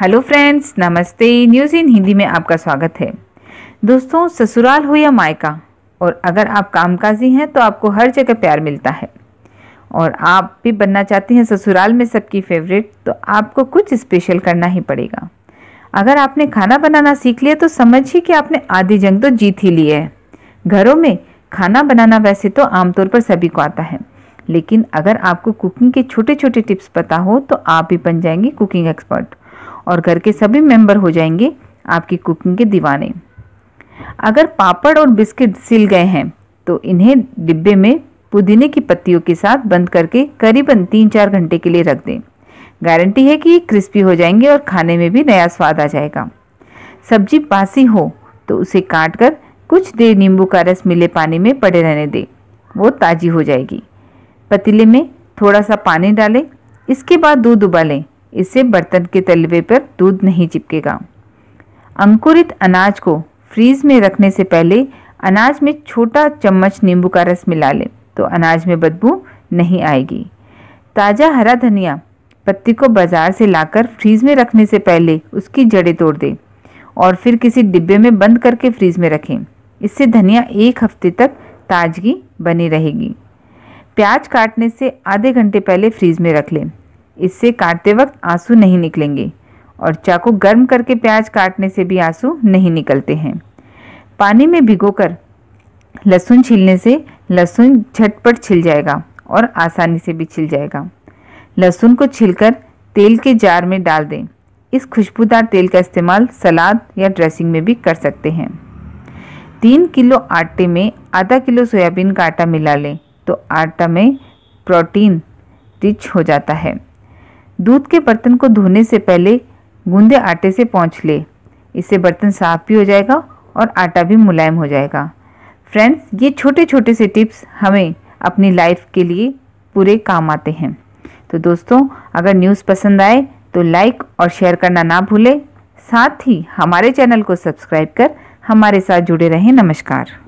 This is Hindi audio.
हेलो फ्रेंड्स नमस्ते न्यूज़ इन हिंदी में आपका स्वागत है दोस्तों ससुराल हो या मायका और अगर आप कामकाजी हैं तो आपको हर जगह प्यार मिलता है और आप भी बनना चाहती हैं ससुराल में सबकी फेवरेट तो आपको कुछ स्पेशल करना ही पड़ेगा अगर आपने खाना बनाना सीख लिया तो समझिए कि आपने आधी जंग तो जीत ही ली है घरों में खाना बनाना वैसे तो आमतौर पर सभी को आता है लेकिन अगर आपको कुकिंग के छोटे छोटे टिप्स पता हो तो आप भी बन जाएंगे कुकिंग एक्सपर्ट और घर के सभी मेंबर हो जाएंगे आपकी कुकिंग के दीवाने अगर पापड़ और बिस्किट सिल गए हैं तो इन्हें डिब्बे में पुदीने की पत्तियों के साथ बंद करके करीबन तीन चार घंटे के लिए रख दें गारंटी है कि ये क्रिस्पी हो जाएंगे और खाने में भी नया स्वाद आ जाएगा सब्जी बासी हो तो उसे काट कर कुछ देर नींबू का रस मिले पानी में पड़े रहने दें वो ताज़ी हो जाएगी पतीले में थोड़ा सा पानी डालें इसके बाद दूध उबालें इससे बर्तन के तलवे पर दूध नहीं चिपकेगा अंकुरित अनाज को फ्रीज में रखने से पहले अनाज में छोटा चम्मच नींबू का रस मिला लें तो अनाज में बदबू नहीं आएगी ताज़ा हरा धनिया पत्ती को बाजार से लाकर फ्रीज में रखने से पहले उसकी जड़ें तोड़ दें और फिर किसी डिब्बे में बंद करके फ्रीज में रखें इससे धनिया एक हफ्ते तक ताजगी बनी रहेगी प्याज काटने से आधे घंटे पहले फ्रीज में रख लें इससे काटते वक्त आंसू नहीं निकलेंगे और चाकू गर्म करके प्याज काटने से भी आंसू नहीं निकलते हैं पानी में भिगोकर लहसुन छीलने से लहसुन झटपट छिल जाएगा और आसानी से भी छिल जाएगा लहसुन को छिलकर तेल के जार में डाल दें इस खुशबूदार तेल का इस्तेमाल सलाद या ड्रेसिंग में भी कर सकते हैं तीन किलो आटे में आधा किलो सोयाबीन का आटा मिला लें तो आटा में प्रोटीन रिच हो जाता है दूध के बर्तन को धोने से पहले गूंदे आटे से पहुँच ले इससे बर्तन साफ भी हो जाएगा और आटा भी मुलायम हो जाएगा फ्रेंड्स ये छोटे छोटे से टिप्स हमें अपनी लाइफ के लिए पूरे काम आते हैं तो दोस्तों अगर न्यूज़ पसंद आए तो लाइक और शेयर करना ना भूलें साथ ही हमारे चैनल को सब्सक्राइब कर हमारे साथ जुड़े रहें नमस्कार